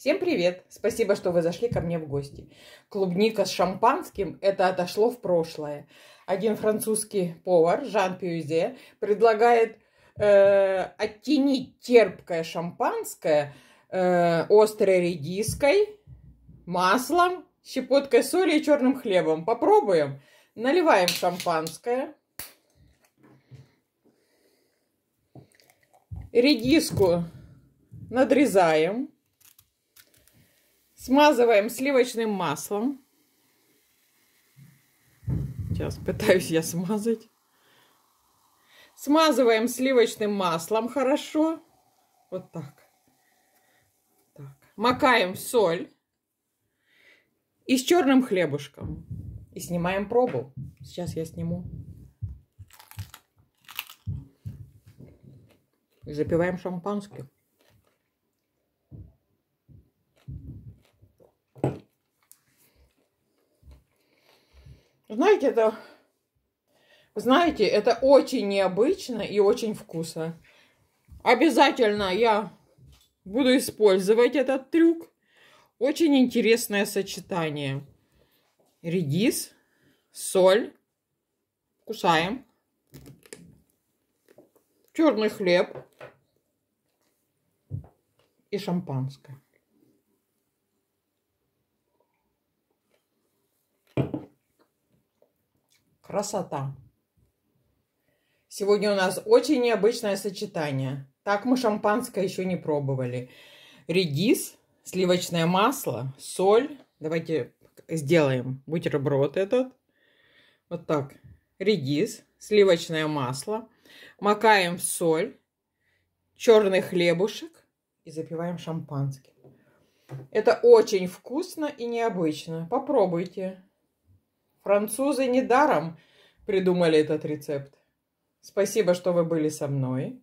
Всем привет! Спасибо, что вы зашли ко мне в гости. Клубника с шампанским – это отошло в прошлое. Один французский повар, Жан Пьюзе, предлагает э, оттенить терпкое шампанское э, острой редиской, маслом, щепоткой соли и черным хлебом. Попробуем. Наливаем шампанское. Редиску надрезаем. Смазываем сливочным маслом. Сейчас пытаюсь я смазать. Смазываем сливочным маслом хорошо. Вот так. так. Макаем в соль. И с черным хлебушком. И снимаем пробу. Сейчас я сниму. И запиваем шампанским. Знаете, это... Знаете, это очень необычно и очень вкусно. Обязательно я буду использовать этот трюк. Очень интересное сочетание. Редис, соль. Кусаем. Черный хлеб и шампанское. Красота. Сегодня у нас очень необычное сочетание. Так мы шампанское еще не пробовали. Редис, сливочное масло, соль. Давайте сделаем бутерброд этот. Вот так. Редис, сливочное масло. Макаем в соль, черный хлебушек и запиваем шампанским. Это очень вкусно и необычно. Попробуйте. Французы недаром придумали этот рецепт. Спасибо, что вы были со мной.